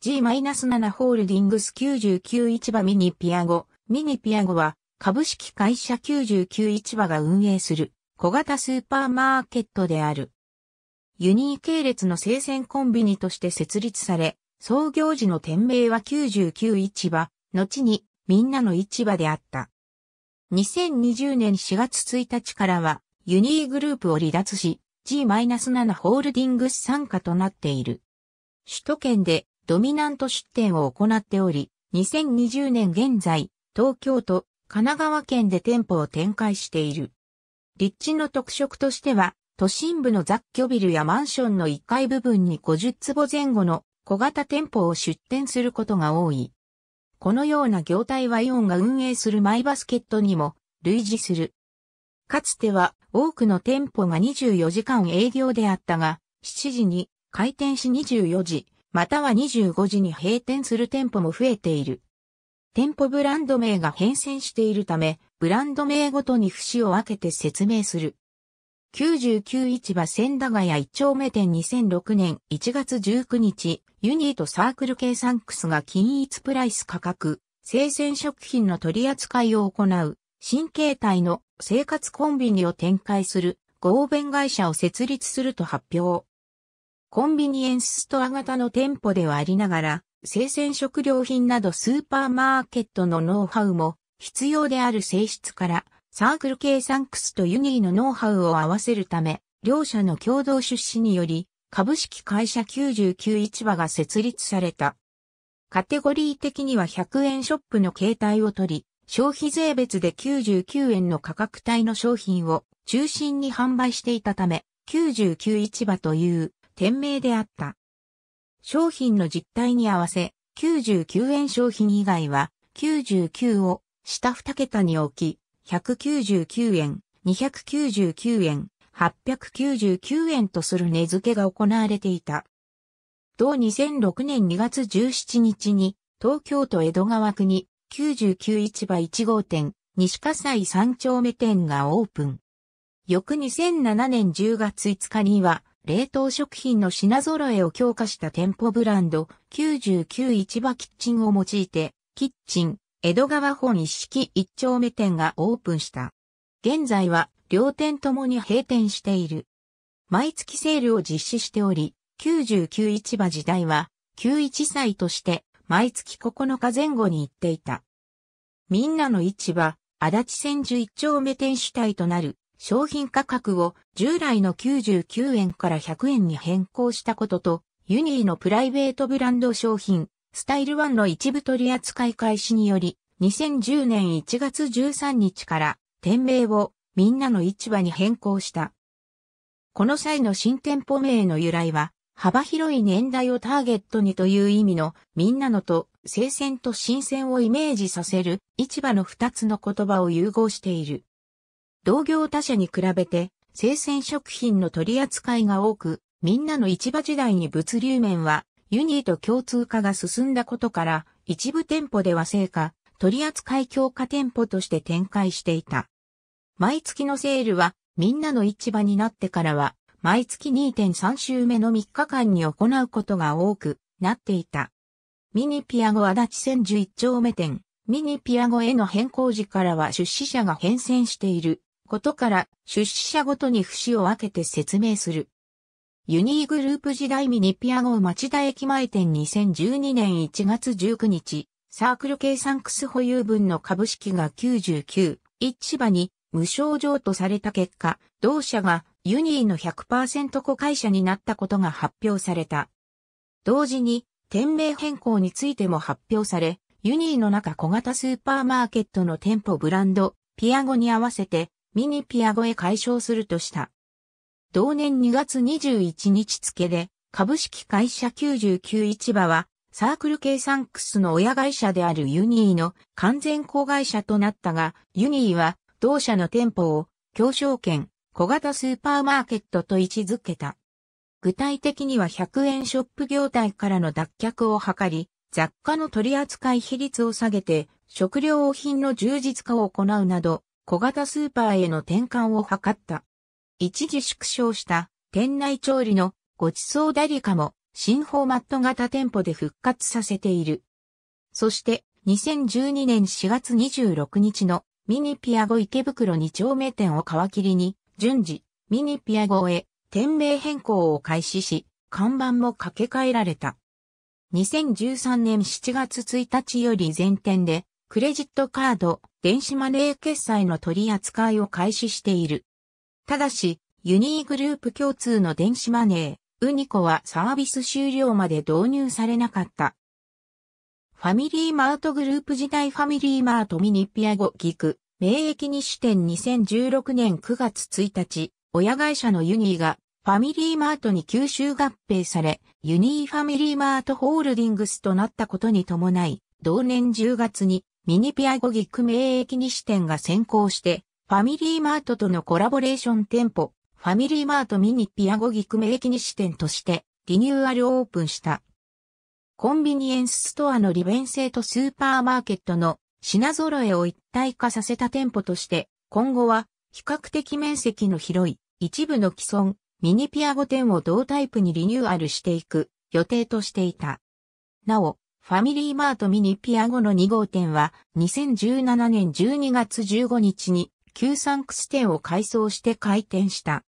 G-7 ホールディングス99市場ミニピアゴ。ミニピアゴは株式会社99市場が運営する小型スーパーマーケットである。ユニー系列の生鮮コンビニとして設立され、創業時の店名は99市場、後にみんなの市場であった。2020年4月1日からはユニーグループを離脱し、G-7 ホールディングス参加となっている。首都圏でドミナント出店を行っており、2020年現在、東京都、神奈川県で店舗を展開している。立地の特色としては、都心部の雑居ビルやマンションの1階部分に50坪前後の小型店舗を出店することが多い。このような業態はイオンが運営するマイバスケットにも類似する。かつては多くの店舗が24時間営業であったが、7時に開店し24時、または25時に閉店する店舗も増えている。店舗ブランド名が変遷しているため、ブランド名ごとに節を分けて説明する。99市場千駄ヶ谷一丁目店2006年1月19日、ユニーとサークル計算クスが均一プライス価格、生鮮食品の取り扱いを行う、新形態の生活コンビニを展開する合弁会社を設立すると発表。コンビニエンスストア型の店舗ではありながら、生鮮食料品などスーパーマーケットのノウハウも必要である性質から、サークル系サンクスとユニーのノウハウを合わせるため、両社の共同出資により、株式会社99市場が設立された。カテゴリー的には100円ショップの形態をとり、消費税別で99円の価格帯の商品を中心に販売していたため、99市場という店名であった。商品の実態に合わせ、99円商品以外は、99を下2桁に置き、199円、299円、899円とする値付けが行われていた。同2006年2月17日に、東京都江戸川区に99市場1号店、西葛西3丁目店がオープン。翌2007年10月5日には、冷凍食品の品揃えを強化した店舗ブランド99市場キッチンを用いて、キッチン、江戸川本一式一丁目店がオープンした。現在は両店ともに閉店している。毎月セールを実施しており、99市場時代は、91歳として毎月9日前後に行っていた。みんなの市場、足立千住一丁目店主体となる商品価格を従来の99円から100円に変更したことと、ユニーのプライベートブランド商品、スタイル1の一部取扱い開始により、2010年1月13日から店名をみんなの市場に変更した。この際の新店舗名の由来は、幅広い年代をターゲットにという意味のみんなのと生鮮と新鮮をイメージさせる市場の二つの言葉を融合している。同業他社に比べて生鮮食品の取り扱いが多く、みんなの市場時代に物流面はユニーと共通化が進んだことから、一部店舗では成果、取扱強化店舗として展開していた。毎月のセールは、みんなの市場になってからは、毎月2.3週目の3日間に行うことが多くなっていた。ミニピアゴ足立線11丁目店、ミニピアゴへの変更時からは出資者が変遷している。ことから、出資者ごとに節を分けて説明する。ユニーグループ時代ミニピアゴ町田駅前店2012年1月19日、サークル計算クス保有分の株式が99、市場に無償譲渡された結果、同社がユニーの100%子会社になったことが発表された。同時に、店名変更についても発表され、ユニーの中小型スーパーマーケットの店舗ブランド、ピアゴに合わせて、ミニピア語へ解消するとした。同年2月21日付で、株式会社99市場は、サークル系サンクスの親会社であるユニーの完全子会社となったが、ユニーは同社の店舗を協商券、小型スーパーマーケットと位置づけた。具体的には100円ショップ業態からの脱却を図り、雑貨の取扱い比率を下げて、食料品の充実化を行うなど、小型スーパーへの転換を図った。一時縮小した店内調理のごちそうダリカも新フォーマット型店舗で復活させている。そして2012年4月26日のミニピアゴ池袋2丁目店を皮切りに順次ミニピアゴへ店名変更を開始し看板も掛け替えられた。2013年7月1日より全店でクレジットカード、電子マネー決済の取り扱いを開始している。ただし、ユニーグループ共通の電子マネー、ウニコはサービス終了まで導入されなかった。ファミリーマートグループ時代ファミリーマートミニピアゴギク、名駅西店2016年9月1日、親会社のユニーがファミリーマートに吸収合併され、ユニーファミリーマートホールディングスとなったことに伴い、同年10月にミニピアゴギック名駅西店が先行して、ファミリーマートとのコラボレーション店舗、ファミリーマートミニピアゴギク名駅西店としてリニューアルオープンした。コンビニエンスストアの利便性とスーパーマーケットの品揃えを一体化させた店舗として、今後は比較的面積の広い一部の既存ミニピアゴ店を同タイプにリニューアルしていく予定としていた。なお、ファミリーマートミニピアゴの2号店は2017年12月15日に旧サンクス店を改装して開店した。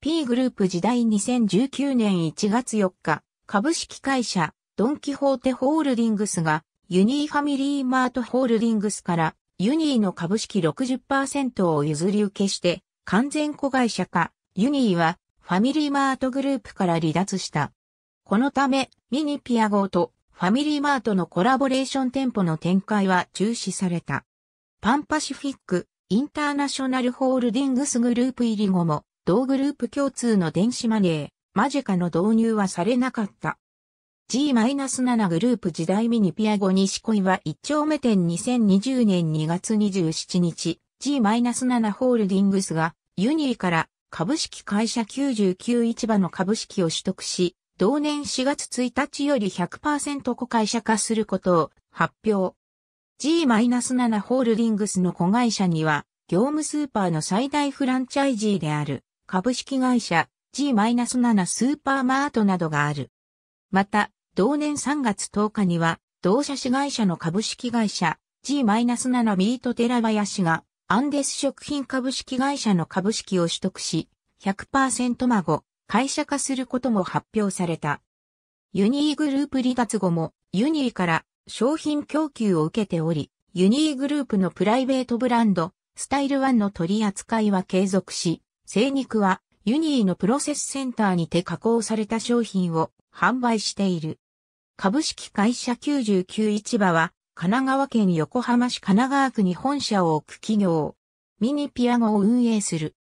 P グループ時代2019年1月4日、株式会社ドンキホーテホールディングスがユニーファミリーマートホールディングスからユニーの株式60%を譲り受けして完全子会社化、ユニーはファミリーマートグループから離脱した。このためミニピアゴとファミリーマートのコラボレーション店舗の展開は中止された。パンパシフィック、インターナショナルホールディングスグループ入り後も、同グループ共通の電子マネー、マジカの導入はされなかった。G-7 グループ時代ミニピアゴ西恋は1丁目店2020年2月27日、G-7 ホールディングスがユニーから株式会社99市場の株式を取得し、同年4月1日より100%子会社化することを発表。G-7 ホールディングスの子会社には、業務スーパーの最大フランチャイジーである株式会社 G-7 スーパーマートなどがある。また、同年3月10日には、同社子会社の株式会社 G-7 ミート寺林がアンデス食品株式会社の株式を取得し、100%孫、会社化することも発表された。ユニーグループ離脱後もユニーから商品供給を受けており、ユニーグループのプライベートブランド、スタイルワンの取り扱いは継続し、生肉はユニーのプロセスセンターにて加工された商品を販売している。株式会社99市場は神奈川県横浜市神奈川区に本社を置く企業、ミニピアノを運営する。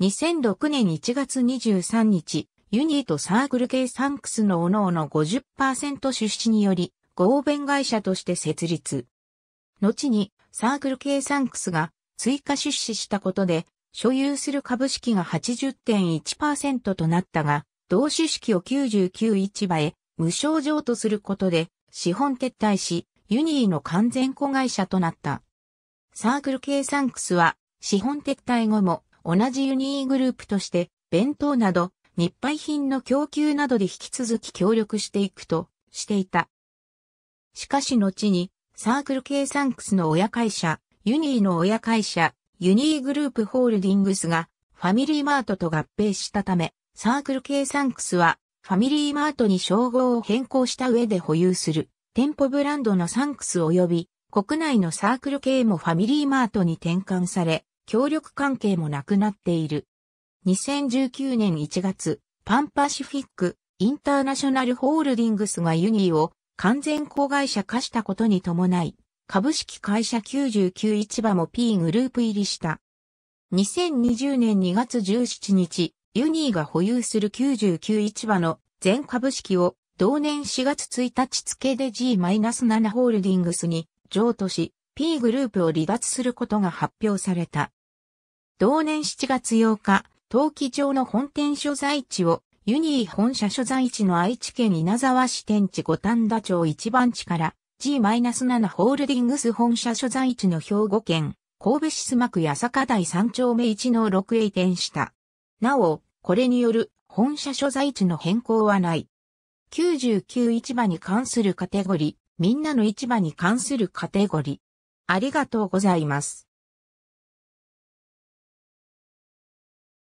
2006年1月23日、ユニーとサークル系サンクスの各の50%出資により、合弁会社として設立。後に、サークル系サンクスが追加出資したことで、所有する株式が80.1%となったが、同種式を99市場へ無償上とすることで資本撤退し、ユニーの完全子会社となった。サークル系サンクスは資本撤退後も同じユニーグループとして、弁当など、日配品の供給などで引き続き協力していくとしていた。しかし後に、サークル系サンクスの親会社、ユニーの親会社、ユニーグループホールディングスが、ファミリーマートと合併したため、サークル系サンクスは、ファミリーマートに称号を変更した上で保有する、店舗ブランドのサンクス及び、国内のサークル系もファミリーマートに転換され、協力関係もなくなっている。2019年1月、パンパシフィック・インターナショナルホールディングスがユニーを完全子会社化したことに伴い、株式会社99市場も P グループ入りした。2020年2月17日、ユニーが保有する99市場の全株式を同年4月1日付で G-7 ホールディングスに譲渡し、P グループを離脱することが発表された。同年7月8日、陶器場の本店所在地をユニー本社所在地の愛知県稲沢市天地五反田町一番地から G-7 ホールディングス本社所在地の兵庫県神戸市須磨区八坂台三丁目1の6へ移転した。なお、これによる本社所在地の変更はない。99市場に関するカテゴリー、みんなの市場に関するカテゴリー、ありがとうございます。